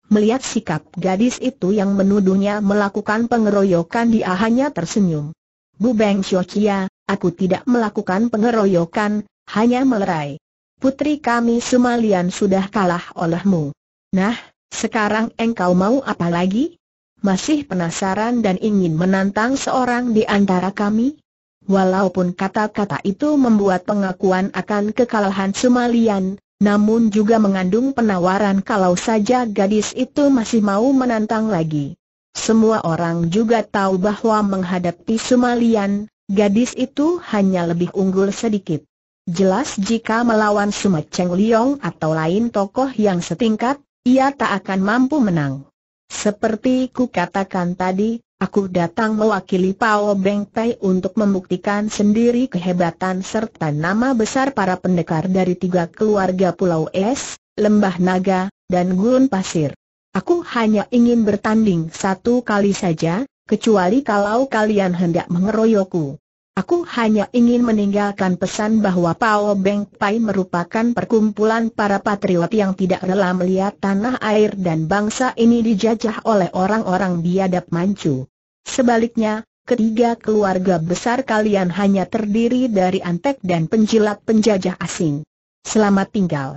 Melihat sikap gadis itu yang menuduhnya melakukan pengeroyokan dia hanya tersenyum. Bu Beng Xiaoqia, aku tidak melakukan pengeroyokan, hanya melerai. Putri kami Semalian sudah kalah olehmu. Nah, sekarang engkau mau apa lagi? Masih penasaran dan ingin menantang seorang di antara kami? Walaupun kata-kata itu membuat pengakuan akan kekalahan Semalian namun juga mengandung penawaran kalau saja gadis itu masih mau menantang lagi. Semua orang juga tahu bahwa menghadapi Sumalian, gadis itu hanya lebih unggul sedikit. Jelas jika melawan Sumaceng Liong atau lain tokoh yang setingkat, ia tak akan mampu menang. Seperti ku katakan tadi, Aku datang mewakili Pao Beng Tai untuk membuktikan sendiri kehebatan serta nama besar para pendekar dari tiga keluarga Pulau Es, Lembah Naga, dan Gurun Pasir. Aku hanya ingin bertanding satu kali saja, kecuali kalau kalian hendak mengeroyokku. Aku hanya ingin meninggalkan pesan bahwa Pao Beng Pai merupakan perkumpulan para patriot yang tidak rela melihat tanah air dan bangsa ini dijajah oleh orang-orang biadab mancu. Sebaliknya, ketiga keluarga besar kalian hanya terdiri dari antek dan penjilat penjajah asing. Selamat tinggal.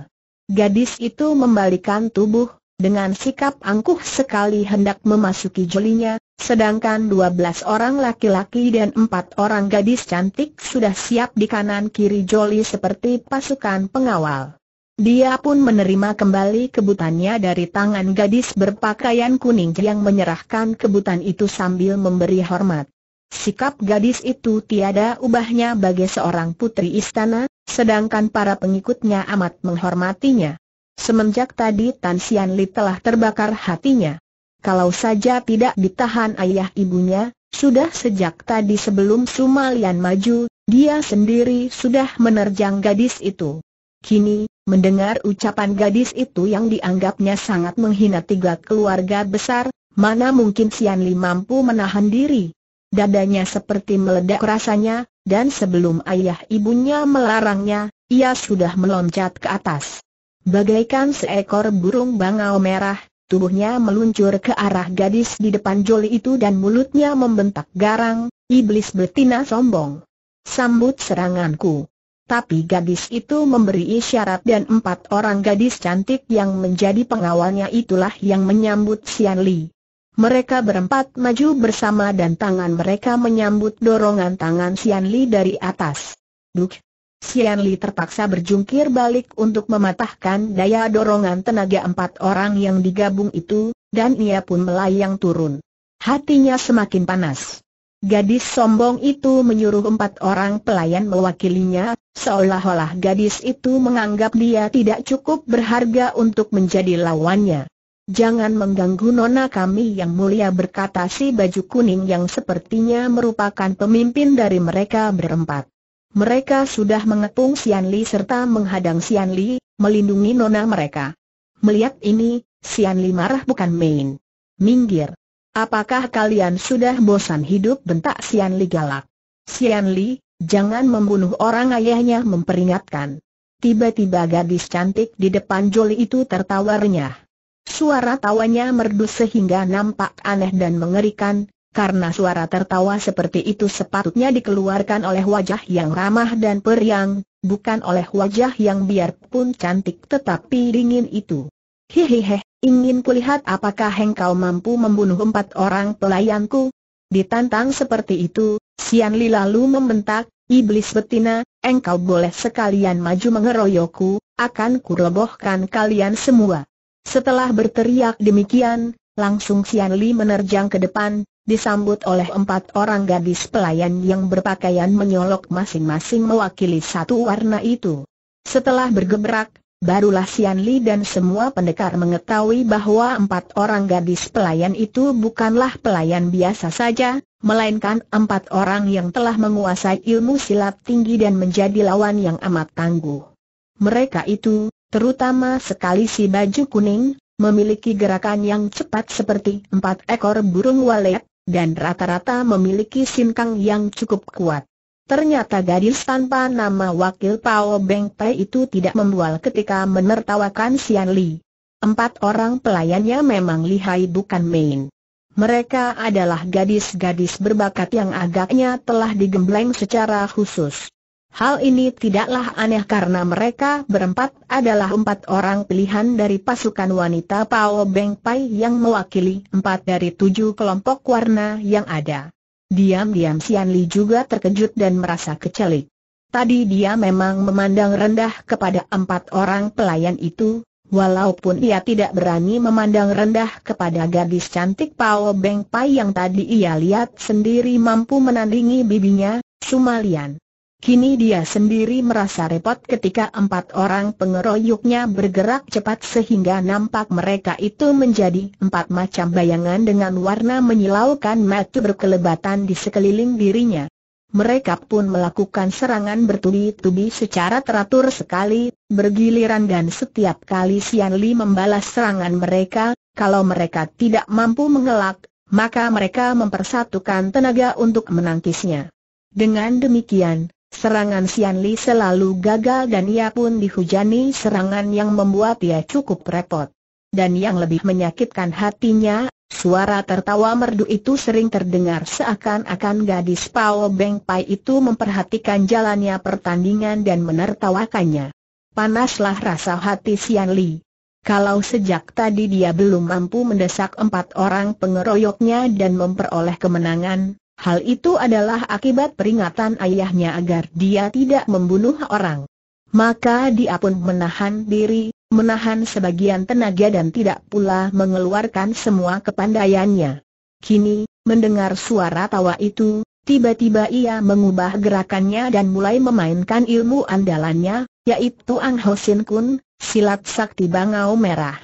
Gadis itu membalikan tubuh, dengan sikap angkuh sekali hendak memasuki jolinya, sedangkan 12 orang laki-laki dan empat orang gadis cantik sudah siap di kanan kiri joli seperti pasukan pengawal. Dia pun menerima kembali kebutannya dari tangan gadis berpakaian kuning yang menyerahkan kebutan itu sambil memberi hormat. Sikap gadis itu tiada ubahnya bagi seorang putri istana, sedangkan para pengikutnya amat menghormatinya. Semenjak tadi Tan Sian Li telah terbakar hatinya. Kalau saja tidak ditahan ayah ibunya, sudah sejak tadi sebelum Sumalian maju, dia sendiri sudah menerjang gadis itu. Kini, mendengar ucapan gadis itu yang dianggapnya sangat menghina tiga keluarga besar, mana mungkin Sian Li mampu menahan diri. Dadanya seperti meledak rasanya, dan sebelum ayah ibunya melarangnya, ia sudah meloncat ke atas. Bagaikan seekor burung bangau merah, tubuhnya meluncur ke arah gadis di depan Joli itu dan mulutnya membentak garang, iblis betina sombong. Sambut seranganku. Tapi gadis itu memberi isyarat dan empat orang gadis cantik yang menjadi pengawalnya itulah yang menyambut Sian Li. Mereka berempat maju bersama dan tangan mereka menyambut dorongan tangan Sian Li dari atas. Duk, Xian Li terpaksa berjungkir balik untuk mematahkan daya dorongan tenaga empat orang yang digabung itu, dan ia pun melayang turun. Hatinya semakin panas. Gadis sombong itu menyuruh empat orang pelayan mewakilinya, seolah-olah gadis itu menganggap dia tidak cukup berharga untuk menjadi lawannya. Jangan mengganggu nona kami yang mulia berkata si baju kuning yang sepertinya merupakan pemimpin dari mereka berempat. Mereka sudah mengepung Sian Li serta menghadang Sian Li, melindungi nona mereka. Melihat ini, Sian Li marah bukan main. Minggir. Apakah kalian sudah bosan hidup bentak Sian Li galak? Sian Li, jangan membunuh orang ayahnya memperingatkan. Tiba-tiba gadis cantik di depan Joli itu tertawa Suara tawanya merdu sehingga nampak aneh dan mengerikan, karena suara tertawa seperti itu sepatutnya dikeluarkan oleh wajah yang ramah dan periang, bukan oleh wajah yang biarpun cantik tetapi dingin itu. Hihihe, ingin kulihat apakah hengkau mampu membunuh empat orang pelayanku? Ditantang seperti itu, Sian Li lalu membentak, Iblis betina, engkau boleh sekalian maju mengeroyokku, akan kurobohkan kalian semua. Setelah berteriak demikian, Langsung Sian Li menerjang ke depan, disambut oleh empat orang gadis pelayan yang berpakaian menyolok masing-masing mewakili satu warna itu. Setelah bergebrak, barulah Sian Li dan semua pendekar mengetahui bahwa empat orang gadis pelayan itu bukanlah pelayan biasa saja, melainkan empat orang yang telah menguasai ilmu silat tinggi dan menjadi lawan yang amat tangguh. Mereka itu, terutama sekali si baju kuning, memiliki gerakan yang cepat seperti empat ekor burung walet, dan rata-rata memiliki sinkang yang cukup kuat. Ternyata gadis tanpa nama wakil Pao Beng Pei itu tidak membual ketika menertawakan Sian Li. Empat orang pelayannya memang lihai bukan main. Mereka adalah gadis-gadis berbakat yang agaknya telah digembleng secara khusus. Hal ini tidaklah aneh karena mereka berempat adalah empat orang pilihan dari pasukan wanita Pao Beng Pai yang mewakili empat dari tujuh kelompok warna yang ada. Diam-diam Sian Li juga terkejut dan merasa kecelik. Tadi dia memang memandang rendah kepada empat orang pelayan itu, walaupun ia tidak berani memandang rendah kepada gadis cantik Pao Beng Pai yang tadi ia lihat sendiri mampu menandingi bibinya, Sumalian. Kini dia sendiri merasa repot ketika empat orang pengeroyoknya bergerak cepat sehingga nampak mereka itu menjadi empat macam bayangan dengan warna menyilaukan mata berkelebatan di sekeliling dirinya. Mereka pun melakukan serangan bertubi-tubi secara teratur sekali, bergiliran dan setiap kali Sian Li membalas serangan mereka, kalau mereka tidak mampu mengelak, maka mereka mempersatukan tenaga untuk menangkisnya. Dengan demikian, Serangan Sian Li selalu gagal dan ia pun dihujani serangan yang membuat ia cukup repot. Dan yang lebih menyakitkan hatinya, suara tertawa merdu itu sering terdengar seakan-akan gadis Pao Beng Pai itu memperhatikan jalannya pertandingan dan menertawakannya. Panaslah rasa hati Sian Li. Kalau sejak tadi dia belum mampu mendesak empat orang pengeroyoknya dan memperoleh kemenangan, Hal itu adalah akibat peringatan ayahnya agar dia tidak membunuh orang. Maka dia pun menahan diri, menahan sebagian tenaga dan tidak pula mengeluarkan semua kepandaiannya. Kini, mendengar suara tawa itu, tiba-tiba ia mengubah gerakannya dan mulai memainkan ilmu andalannya, yaitu Ang Hosin Kun, silat sakti bangau merah.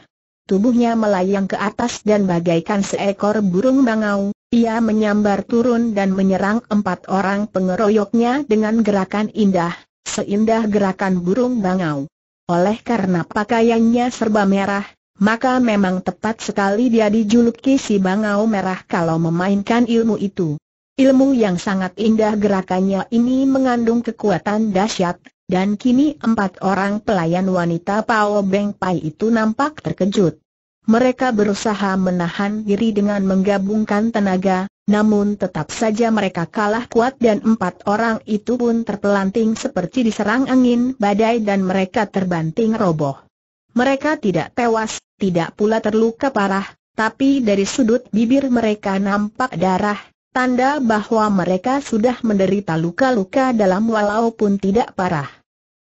Tubuhnya melayang ke atas dan bagaikan seekor burung bangau, ia menyambar turun dan menyerang empat orang pengeroyoknya dengan gerakan indah, seindah gerakan burung bangau. Oleh karena pakaiannya serba merah, maka memang tepat sekali dia dijuluki si bangau merah kalau memainkan ilmu itu. Ilmu yang sangat indah gerakannya ini mengandung kekuatan dahsyat, dan kini empat orang pelayan wanita Pao Beng Pai itu nampak terkejut. Mereka berusaha menahan diri dengan menggabungkan tenaga, namun tetap saja mereka kalah kuat dan empat orang itu pun terpelanting seperti diserang angin badai dan mereka terbanting roboh. Mereka tidak tewas, tidak pula terluka parah, tapi dari sudut bibir mereka nampak darah, tanda bahwa mereka sudah menderita luka-luka dalam walaupun tidak parah.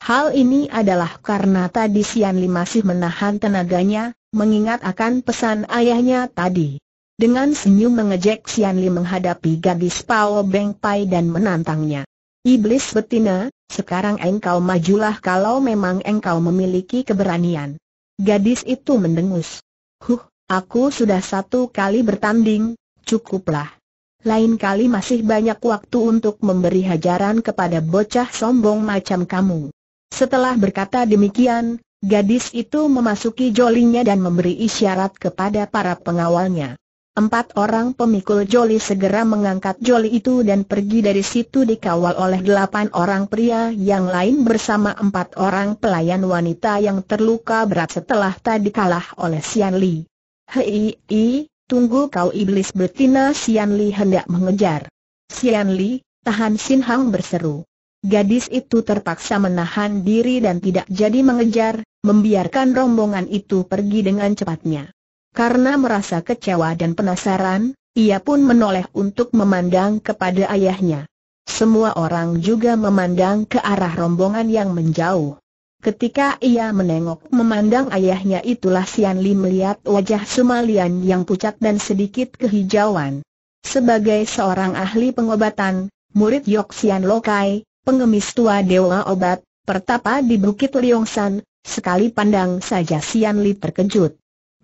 Hal ini adalah karena tadi Sian Li masih menahan tenaganya, mengingat akan pesan ayahnya tadi. Dengan senyum mengejek Sian Li menghadapi gadis Pao Beng Pai dan menantangnya. Iblis betina, sekarang engkau majulah kalau memang engkau memiliki keberanian. Gadis itu mendengus. Huh, aku sudah satu kali bertanding, cukuplah. Lain kali masih banyak waktu untuk memberi hajaran kepada bocah sombong macam kamu. Setelah berkata demikian, Gadis itu memasuki jolinya dan memberi isyarat kepada para pengawalnya. Empat orang pemikul joli segera mengangkat joli itu dan pergi dari situ dikawal oleh delapan orang pria yang lain bersama empat orang pelayan wanita yang terluka berat setelah tadi kalah oleh Sian Li. Hei, i, tunggu kau iblis betina Sian Li hendak mengejar. Sian Li, tahan Sin Hang berseru. Gadis itu terpaksa menahan diri dan tidak jadi mengejar, membiarkan rombongan itu pergi dengan cepatnya. Karena merasa kecewa dan penasaran, ia pun menoleh untuk memandang kepada ayahnya. Semua orang juga memandang ke arah rombongan yang menjauh. Ketika ia menengok memandang ayahnya itulah Sian Li melihat wajah Sumalian yang pucat dan sedikit kehijauan. Sebagai seorang ahli pengobatan, murid Yok Sian Lokai, pengemis tua Dewa Obat, pertapa di Bukit Liongsan, sekali pandang saja Sian Li terkejut.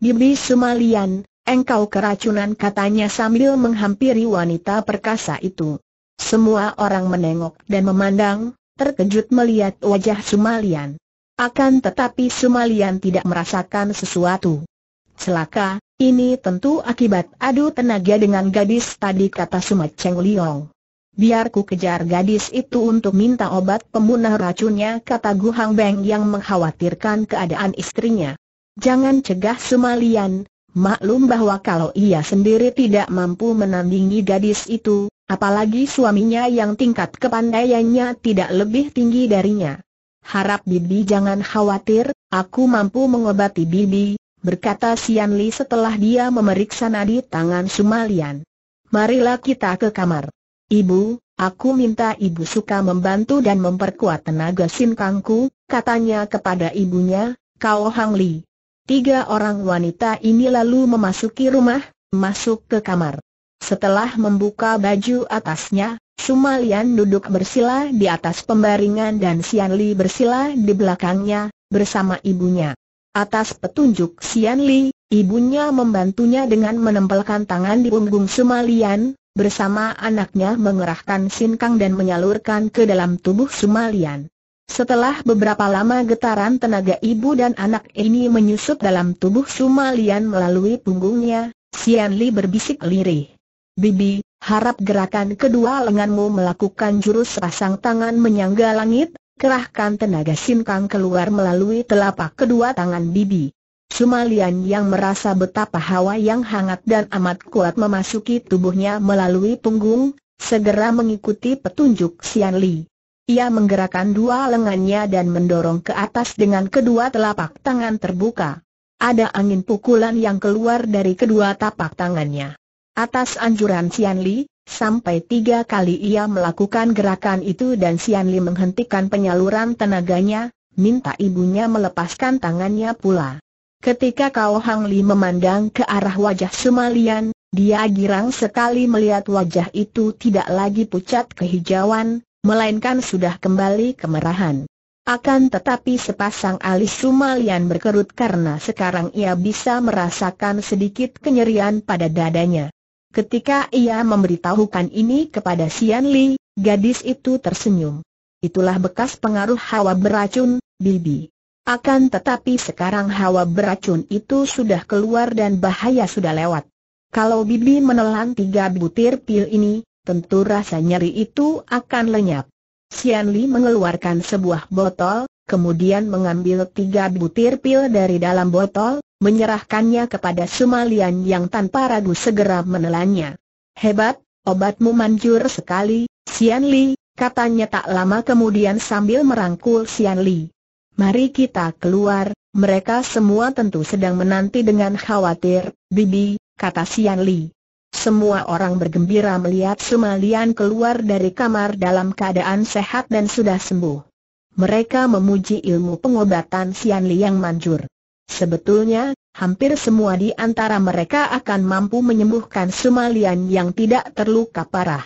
Bibi Sumalian, engkau keracunan katanya sambil menghampiri wanita perkasa itu. Semua orang menengok dan memandang, terkejut melihat wajah Sumalian. Akan tetapi Sumalian tidak merasakan sesuatu. Celaka, ini tentu akibat adu tenaga dengan gadis tadi kata Suma Cheng Liong. Biar ku kejar gadis itu untuk minta obat pemunah racunnya kata Gu Hang Beng yang mengkhawatirkan keadaan istrinya. Jangan cegah Sumalian, maklum bahwa kalau ia sendiri tidak mampu menandingi gadis itu, apalagi suaminya yang tingkat kepandaiannya tidak lebih tinggi darinya. Harap Bibi jangan khawatir, aku mampu mengobati Bibi, berkata Sian Li setelah dia memeriksa nadi tangan Sumalian. Marilah kita ke kamar. Ibu, aku minta ibu suka membantu dan memperkuat tenaga Kangku, katanya kepada ibunya, Kao Hang Li. Tiga orang wanita ini lalu memasuki rumah, masuk ke kamar. Setelah membuka baju atasnya, Sumalian duduk bersila di atas pembaringan dan Sian Li bersila di belakangnya, bersama ibunya. Atas petunjuk Sian Li, ibunya membantunya dengan menempelkan tangan di punggung Sumalian, bersama anaknya mengerahkan sinkang dan menyalurkan ke dalam tubuh Sumalian. Setelah beberapa lama getaran tenaga ibu dan anak ini menyusup dalam tubuh Sumalian melalui punggungnya, Sian Li berbisik lirih. Bibi, harap gerakan kedua lenganmu melakukan jurus pasang tangan menyangga langit, kerahkan tenaga sinkang keluar melalui telapak kedua tangan Bibi. Cuma yang merasa betapa hawa yang hangat dan amat kuat memasuki tubuhnya melalui punggung, segera mengikuti petunjuk Sian Li. Ia menggerakkan dua lengannya dan mendorong ke atas dengan kedua telapak tangan terbuka. Ada angin pukulan yang keluar dari kedua tapak tangannya. Atas anjuran Sian Li, sampai tiga kali ia melakukan gerakan itu dan Sian Li menghentikan penyaluran tenaganya, minta ibunya melepaskan tangannya pula. Ketika Kau Hang Li memandang ke arah wajah Sumalian, dia girang sekali melihat wajah itu tidak lagi pucat kehijauan, melainkan sudah kembali kemerahan. Akan tetapi sepasang alis Sumalian berkerut karena sekarang ia bisa merasakan sedikit kenyerian pada dadanya. Ketika ia memberitahukan ini kepada Sian Li, gadis itu tersenyum. Itulah bekas pengaruh hawa beracun, Bibi. Akan tetapi sekarang hawa beracun itu sudah keluar dan bahaya sudah lewat. Kalau Bibi menelan tiga butir pil ini, tentu rasa nyeri itu akan lenyap. Xian Li mengeluarkan sebuah botol, kemudian mengambil tiga butir pil dari dalam botol, menyerahkannya kepada Sumalian yang tanpa ragu segera menelannya. Hebat, obatmu manjur sekali, Xian Li, katanya tak lama kemudian sambil merangkul Xian Li. Mari kita keluar, mereka semua tentu sedang menanti dengan khawatir, Bibi, kata Sian Li. Semua orang bergembira melihat Sumalian keluar dari kamar dalam keadaan sehat dan sudah sembuh. Mereka memuji ilmu pengobatan Sian Li yang manjur. Sebetulnya, hampir semua di antara mereka akan mampu menyembuhkan Sumalian yang tidak terluka parah.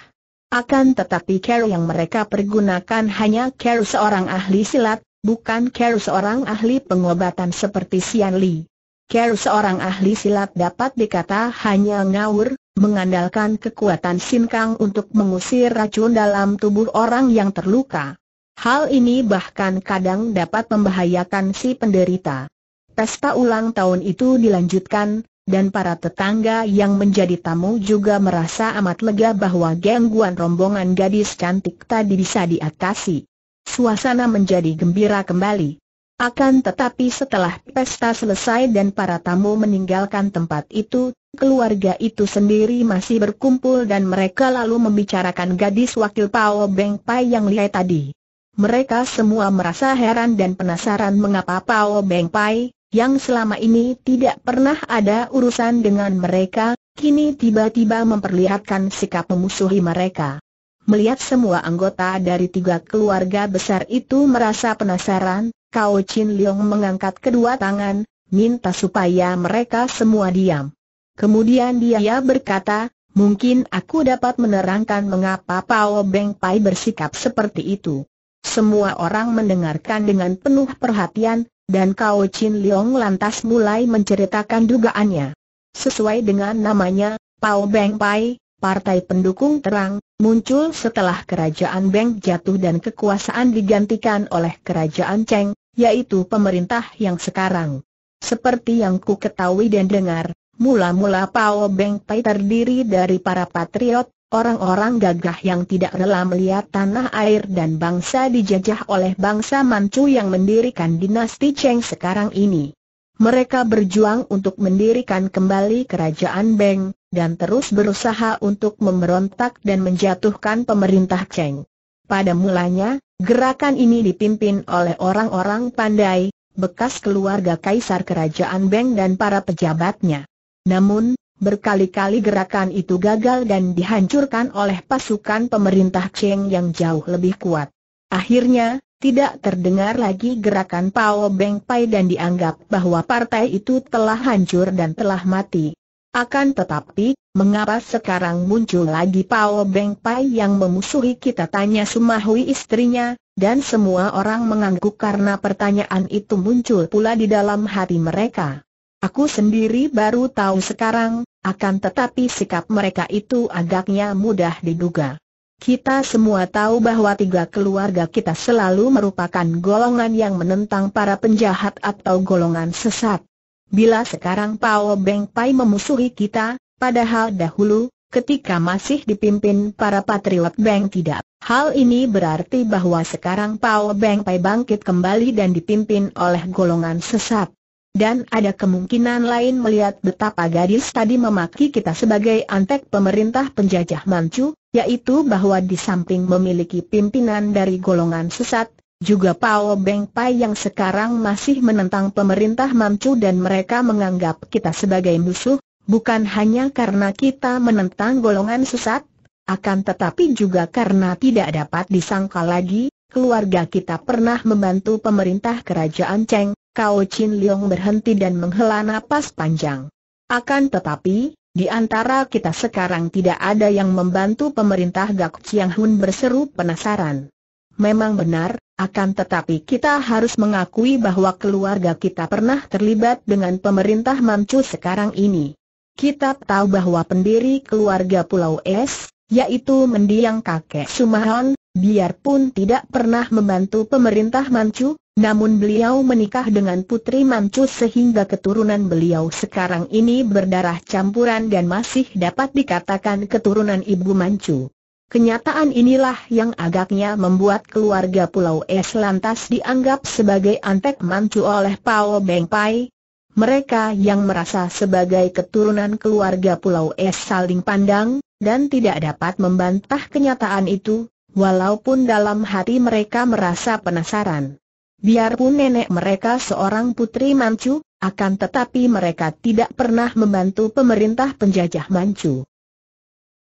Akan tetapi care yang mereka pergunakan hanya care seorang ahli silat, bukan Care seorang ahli pengobatan seperti Sian Li. Care seorang ahli silat dapat dikata hanya ngawur, mengandalkan kekuatan sinkang untuk mengusir racun dalam tubuh orang yang terluka. Hal ini bahkan kadang dapat membahayakan si penderita. Pesta ulang tahun itu dilanjutkan, dan para tetangga yang menjadi tamu juga merasa amat lega bahwa gangguan rombongan gadis cantik tadi bisa diatasi suasana menjadi gembira kembali. Akan tetapi setelah pesta selesai dan para tamu meninggalkan tempat itu, keluarga itu sendiri masih berkumpul dan mereka lalu membicarakan gadis wakil Pao Beng Pai yang lihat tadi. Mereka semua merasa heran dan penasaran mengapa Pao Beng Pai, yang selama ini tidak pernah ada urusan dengan mereka, kini tiba-tiba memperlihatkan sikap memusuhi mereka. Melihat semua anggota dari tiga keluarga besar itu merasa penasaran, Kao Chin Leong mengangkat kedua tangan, minta supaya mereka semua diam. Kemudian dia berkata, mungkin aku dapat menerangkan mengapa Pao Beng Pai bersikap seperti itu. Semua orang mendengarkan dengan penuh perhatian, dan Kao Chin Leong lantas mulai menceritakan dugaannya. Sesuai dengan namanya, Pao Beng Pai, partai pendukung terang, muncul setelah kerajaan Beng jatuh dan kekuasaan digantikan oleh kerajaan Cheng, yaitu pemerintah yang sekarang. Seperti yang ku ketahui dan dengar, mula-mula Pao Beng Pai terdiri dari para patriot, orang-orang gagah yang tidak rela melihat tanah air dan bangsa dijajah oleh bangsa Manchu yang mendirikan dinasti Cheng sekarang ini mereka berjuang untuk mendirikan kembali kerajaan Beng, dan terus berusaha untuk memberontak dan menjatuhkan pemerintah Cheng. Pada mulanya, gerakan ini dipimpin oleh orang-orang pandai, bekas keluarga kaisar kerajaan Beng dan para pejabatnya. Namun, berkali-kali gerakan itu gagal dan dihancurkan oleh pasukan pemerintah Cheng yang jauh lebih kuat. Akhirnya, tidak terdengar lagi gerakan Pao Beng Pai dan dianggap bahwa partai itu telah hancur dan telah mati. Akan tetapi, mengapa sekarang muncul lagi Pao Beng Pai yang memusuhi kita tanya Sumahui istrinya, dan semua orang mengangguk karena pertanyaan itu muncul pula di dalam hati mereka. Aku sendiri baru tahu sekarang, akan tetapi sikap mereka itu agaknya mudah diduga. Kita semua tahu bahwa tiga keluarga kita selalu merupakan golongan yang menentang para penjahat atau golongan sesat. Bila sekarang Pao Beng Pai memusuhi kita, padahal dahulu, ketika masih dipimpin para patriot Beng tidak. Hal ini berarti bahwa sekarang Pao Beng Pai bangkit kembali dan dipimpin oleh golongan sesat. Dan ada kemungkinan lain melihat betapa gadis tadi memaki kita sebagai antek pemerintah penjajah Manchu, yaitu bahwa di samping memiliki pimpinan dari golongan sesat, juga Pao Beng Pai yang sekarang masih menentang pemerintah Manchu dan mereka menganggap kita sebagai musuh, bukan hanya karena kita menentang golongan sesat, akan tetapi juga karena tidak dapat disangka lagi, keluarga kita pernah membantu pemerintah kerajaan Cheng, Kau Chin Leong berhenti dan menghela napas panjang. Akan tetapi, di antara kita sekarang tidak ada yang membantu pemerintah Gak Chiang Hun berseru penasaran. Memang benar, akan tetapi kita harus mengakui bahwa keluarga kita pernah terlibat dengan pemerintah Mamcu sekarang ini. Kita tahu bahwa pendiri keluarga Pulau Es, yaitu mendiang kakek Sumahan, Biarpun tidak pernah membantu pemerintah Manchu, namun beliau menikah dengan putri Manchu sehingga keturunan beliau sekarang ini berdarah campuran dan masih dapat dikatakan keturunan ibu Manchu. Kenyataan inilah yang agaknya membuat keluarga Pulau Es lantas dianggap sebagai antek Manchu oleh Pao Beng Pai. Mereka yang merasa sebagai keturunan keluarga Pulau Es saling pandang, dan tidak dapat membantah kenyataan itu, Walaupun dalam hati mereka merasa penasaran. Biarpun nenek mereka seorang putri Manchu, akan tetapi mereka tidak pernah membantu pemerintah penjajah Manchu.